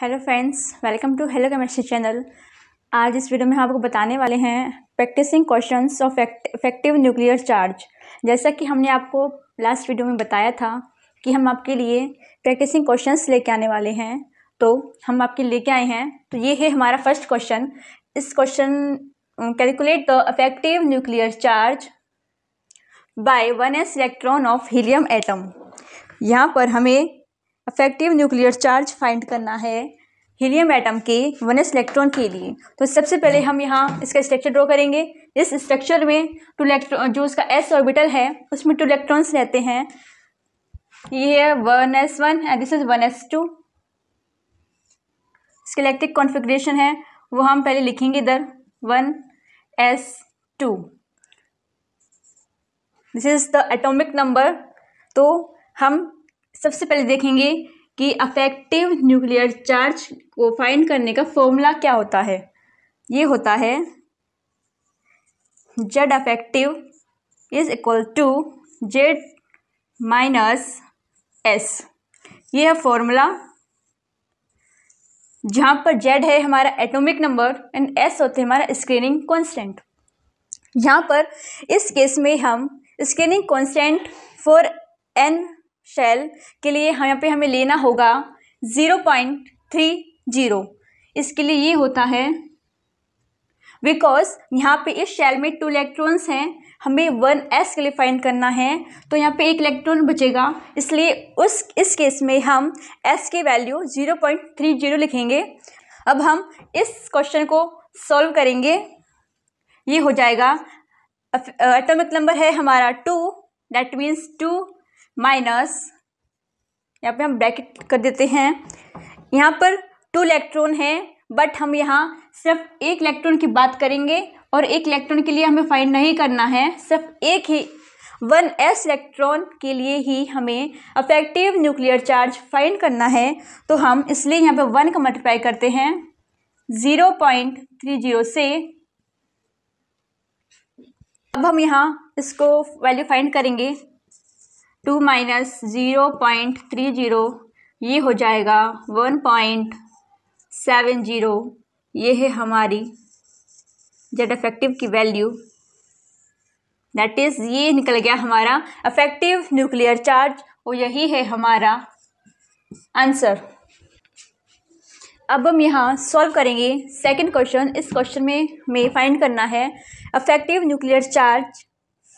hello friends welcome to Hello Chemistry channel आज इस video में हम आपको बताने वाले हैं practising questions of effective nuclear charge जैसा कि हमने आपको लास्ट वीडियो में बताया था कि हम आपके लिए प्रैक्टिसिंग क्वेश्चंस लेके आने वाले हैं तो हम आपके लेके आए हैं तो ये है हमारा फर्स्ट क्वेश्चन इस question calculate the effective nuclear charge by one s electron of helium atom यहाँ पर हमें अफेक्टिव न्यूक्लियर चार्ज फाइंड करना है हीलियम एटम के वन एस इलेक्ट्रॉन के लिए तो सबसे पहले हम यहाँ इसका स्ट्रक्चर ड्रॉ करेंगे इस स्ट्रक्चर में टू इलेक्ट्रॉन जो उसका एस ऑर्बिटल है उसमें टू इलेक्ट्रॉन्स रहते हैं ये है one s one and this is one s two इसके इलेक्ट्रिक कॉन्फिग्रेशन है वो हम पहले लिखेंगे इधर one s two this is the atomic number तो हम सबसे पहले देखेंगे कि अफेक्टिव न्यूक्लियर चार्ज को फाइंड करने का फॉर्मूला क्या होता है ये होता है Z effective is equal to Z minus S ये है फॉर्मूला जहाँ पर जेड है हमारा एटॉमिक नंबर एंड एस होते हैं हमारा स्क्रीनिंग कांस्टेंट यहाँ पर इस केस में हम screening constant for n shell के लिए यहाँ पे हमें लेना होगा ज़ीरो पॉइंट थ्री जीरो इसके लिए ये होता है बिकॉज यहाँ पे इस शेल में टू इलेक्ट्रॉन्स हैं हमें वन एस के लिए फाइंड करना है तो यहाँ पे एक इलेक्ट्रॉन बचेगा इसलिए उस इस केस में हम एस के value zero point three zero लिखेंगे अब हम इस क्वेश्चन को सॉल्व करेंगे ये हो जाएगा एटॉमिक नंबर है हमारा two that means two minus यहाँ पे हम ब्रैकेट कर देते हैं यहाँ पर टू इलेक्ट्रॉन है बट हम यहाँ सिर्फ एक इलेक्ट्रॉन की बात करेंगे और एक इलेक्ट्रॉन के लिए हमें फाइंड नहीं करना है सिर्फ एक ही वन एस इलेक्ट्रॉन के लिए ही हमें अफेक्टिव न्यूक्लियर चार्ज फाइंड करना है तो हम इसलिए यहाँ पे वन का मल्टीप्लाई करते हैं ज़ीरो पॉइंट थ्री जीरो से अब हम यहाँ इसको वैल्यू फाइंड करेंगे two minus zero point three zero ये हो जाएगा वन पॉइंट सेवन ज़ीरो ये है हमारी जेड इफेक्टिव की वैल्यू दैट इज़ ये निकल गया हमारा अफेक्टिव न्यूक्लियर चार्ज और यही है हमारा आंसर अब हम यहाँ सॉल्व करेंगे सेकंड क्वेश्चन इस क्वेश्चन में हमें फाइंड करना है effective nuclear charge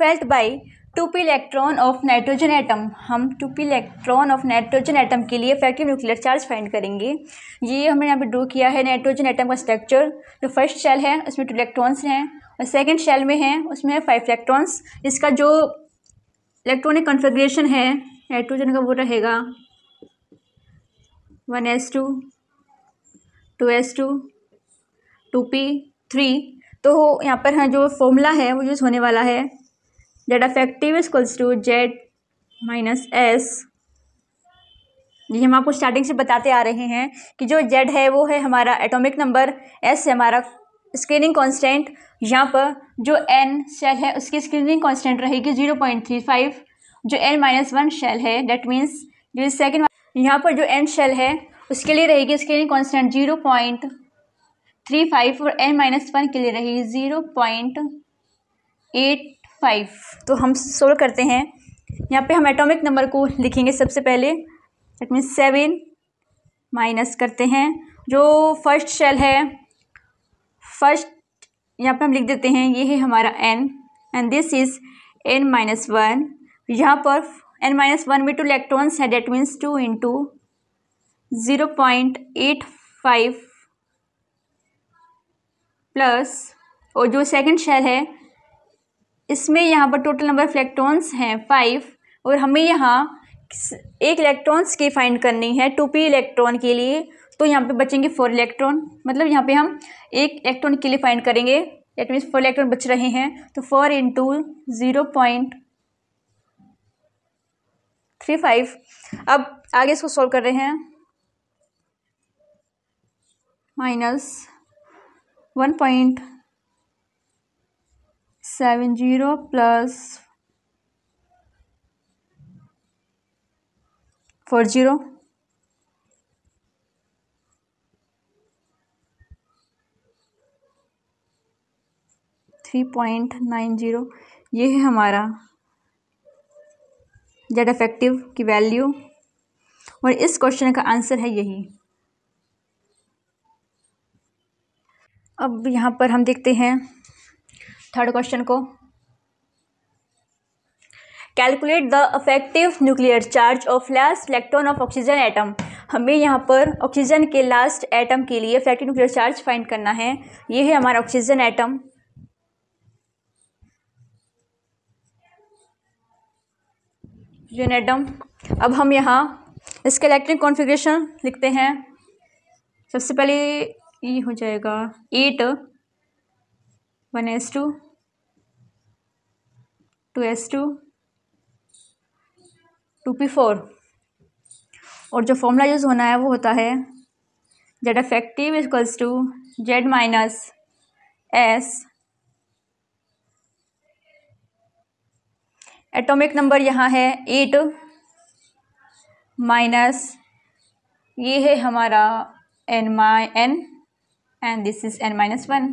felt by two p electron of nitrogen atom हम two p electron of nitrogen atom के लिए इफेक्टिव न्यूक्लियर चार्ज फाइंड करेंगे ये हमने यहाँ पे ड्रू किया है नाइट्रोजन एटम का स्ट्रक्चर जो फर्स्ट शेल है उसमें टू इलेक्ट्रॉन्स हैं और सेकेंड शेल में है उसमें है फाइव इलेक्ट्रॉन्स इसका जो इलेक्ट्रॉनिक कन्फिग्रेशन है नाइट्रोजन का वो रहेगा one s two two s two two p three तो यहाँ पर है जो फॉर्मूला है वो यूज़ होने वाला है Z effective is to Z minus S ये हम आपको स्टार्टिंग से बताते आ रहे हैं कि जो जेड है वो है हमारा एटॉमिक नंबर एस है हमारा स्क्रीनिंग कांस्टेंट यहाँ पर जो एन शेल है उसकी स्क्रीनिंग कांस्टेंट रहेगी ज़ीरो पॉइंट थ्री फाइव जो एन माइनस वन शेल है डेट मीन्स जो सेकेंड यहाँ पर जो एन शेल है उसके लिए रहेगी screening constant zero point three five और एन माइनस वन के लिए रहेगी ज़ीरो पॉइंट एट फाइव तो हम सोल्व करते हैं यहाँ पे हम एटॉमिक नंबर को लिखेंगे सबसे पहले दैट मीन्स सेवन माइनस करते हैं जो फर्स्ट शेल है फर्स्ट यहाँ पे हम लिख देते हैं ये है हमारा n and this is n minus one यहाँ पर एन माइनस वन में टू इलेक्ट्रॉन्स है that means two into zero point eight five plus और जो सेकंड शेल है इसमें यहाँ पर टोटल नंबर ऑफ इलेक्ट्रॉन्स हैं फाइव और हमें यहाँ एक इलेक्ट्रॉन्स की फाइंड करनी है टू पी इलेक्ट्रॉन के लिए तो यहाँ पे बचेंगे फोर इलेक्ट्रॉन मतलब यहाँ पे हम एक इलेक्ट्रॉन के लिए फाइंड करेंगे दैट मीन्स फोर इलेक्ट्रॉन बच रहे हैं तो four into zero point three five अब आगे इसको सॉल्व कर रहे हैं minus one point seven zero plus four zero three point nine zero ये है हमारा जेड इफेक्टिव की वैल्यू और इस क्वेश्चन का आंसर है यही अब यहाँ पर हम देखते हैं थर्ड क्वेश्चन को calculate the effective nuclear charge of last electron of oxygen atom हमें यहाँ पर ऑक्सीजन के लास्ट एटम के लिए इफेक्टिव न्यूक्लियर चार्ज फाइंड करना है ये है हमारा ऑक्सीजन एटम एटम अब हम यहाँ इसके इलेक्ट्रिक कॉन्फ़िगरेशन लिखते हैं सबसे पहले ये हो जाएगा eight one s two two s two two p four और जो फॉर्मूला यूज़ होना है वो होता है Z effective equals to Z minus S atomic number यहाँ है एट माइनस ये है हमारा n my n and this is n minus one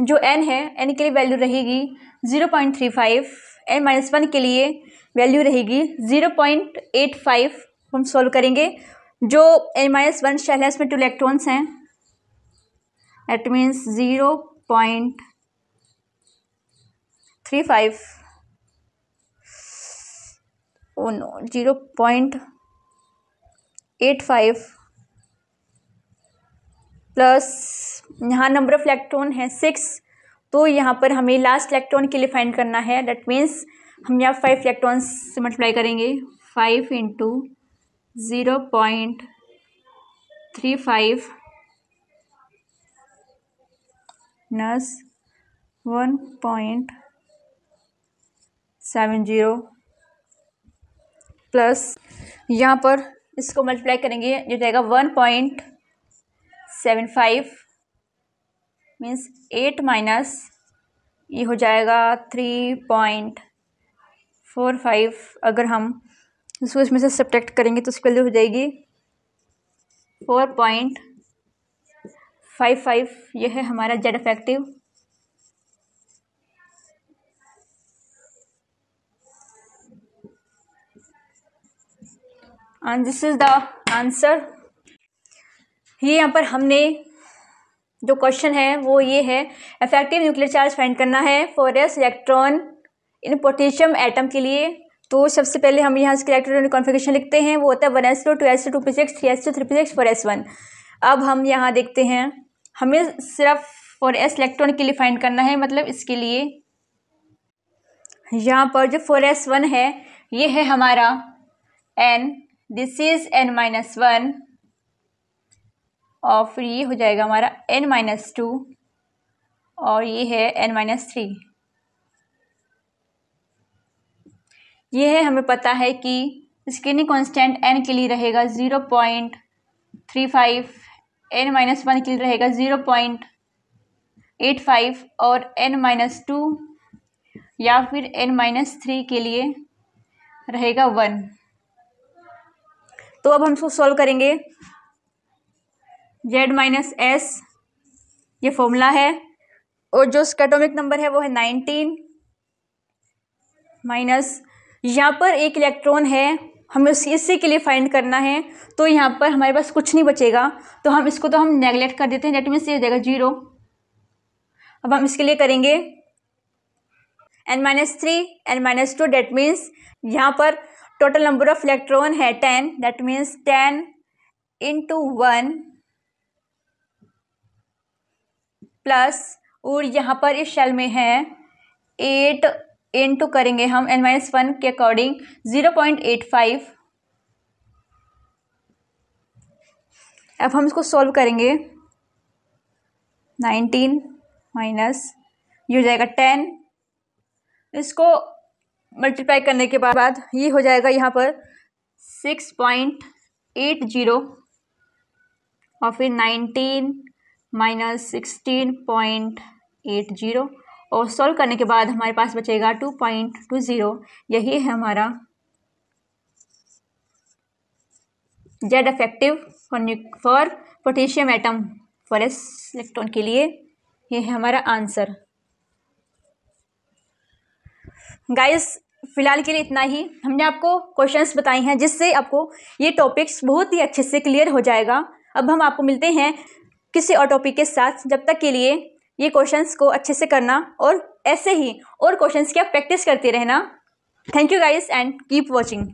जो एन है एन के लिए वैल्यू रहेगी zero point three five n minus one के लिए वैल्यू रहेगी ज़ीरो पॉइंट एट फाइव हम सॉल्व करेंगे जो एन माइनस वन शेल है उसमें टू इलेक्ट्रॉन्स हैं at means zero point three five oh no zero point eight five plus यहाँ नंबर ऑफ इलेक्ट्रॉन है सिक्स तो यहाँ पर हमें लास्ट इलेक्ट्रॉन के लिए फाइंड करना है डेट मीन्स हम यहाँ फाइव इलेक्ट्रॉन से मल्टीप्लाई करेंगे five into zero point three five plus one point seven zero plus यहाँ पर इसको मल्टीप्लाई करेंगे जो जाएगा one point seven five means eight minus ये हो जाएगा थ्री पॉइंट फोर फाइव अगर हम उसको इसमें से सब्टेक्ट करेंगे तो उसकी वैल्यू हो जाएगी फोर पॉइंट फाइव फाइव यह है हमारा Z effective and this is the answer ये यहाँ पर हमने जो क्वेश्चन है वो ये है इफेक्टिव न्यूक्लियर चार्ज फाइंड करना है for s electron in potassium atom के लिए तो सबसे पहले हम यहाँ इसके इलेक्ट्रॉन कॉन्फिगेशन लिखते हैं वो होता है one s two two s two two p six three s two three p six four s one अब हम यहाँ देखते हैं हमें सिर्फ फोर एस इलेक्ट्रॉन के लिए फाइंड करना है मतलब इसके लिए यहाँ पर जो फोर एस वन है ये है हमारा n this is n minus one और फिर ये हो जाएगा हमारा एन माइनस टू और ये है एन माइनस थ्री ये है हमें पता है कि स्क्रीनिंग कांस्टेंट एन के लिए रहेगा zero point three five n minus one के लिए रहेगा ज़ीरो पॉइंट एट फाइव और एन माइनस टू या फिर एन माइनस थ्री के लिए रहेगा वन तो अब हम इसको सॉल्व करेंगे जेड माइनस एस ये फॉर्मूला है और जो स्कैटोमिक नंबर है वो है नाइनटीन माइनस यहाँ पर एक इलेक्ट्रॉन है हमें उस इसी के लिए फाइंड करना है तो यहाँ पर हमारे पास कुछ नहीं बचेगा तो हम इसको तो हम नेगलेक्ट कर देते हैं नेट में से हो जाएगा जीरो अब हम इसके लिए करेंगे n minus three n minus two that means यहाँ पर टोटल नंबर ऑफ इलेक्ट्रॉन है ten that means ten into one plus और यहाँ पर इस शेल में है एट एन टू करेंगे हम एन माइनस वन के according zero point eight five अब हम इसको सॉल्व करेंगे नाइनटीन माइनस ये हो जाएगा टेन इसको मल्टीप्लाई करने के बाद ये हो जाएगा यहाँ पर सिक्स पॉइंट एट जीरो और फिर nineteen minus sixteen point eight zero और सॉल्व करने के बाद हमारे पास बचेगा टू पॉइंट टू ज़ीरो यही है हमारा Z effective for potassium atom for s electron के लिए ये है हमारा आंसर गाइस फिलहाल के लिए इतना ही हमने आपको क्वेश्चंस बताए हैं जिससे आपको ये टॉपिक्स बहुत ही अच्छे से क्लियर हो जाएगा अब हम आपको मिलते हैं किसी और टॉपिक के साथ जब तक के लिए ये क्वेश्चंस को अच्छे से करना और ऐसे ही और क्वेश्चंस की आप प्रैक्टिस करते रहना thank you guys and keep watching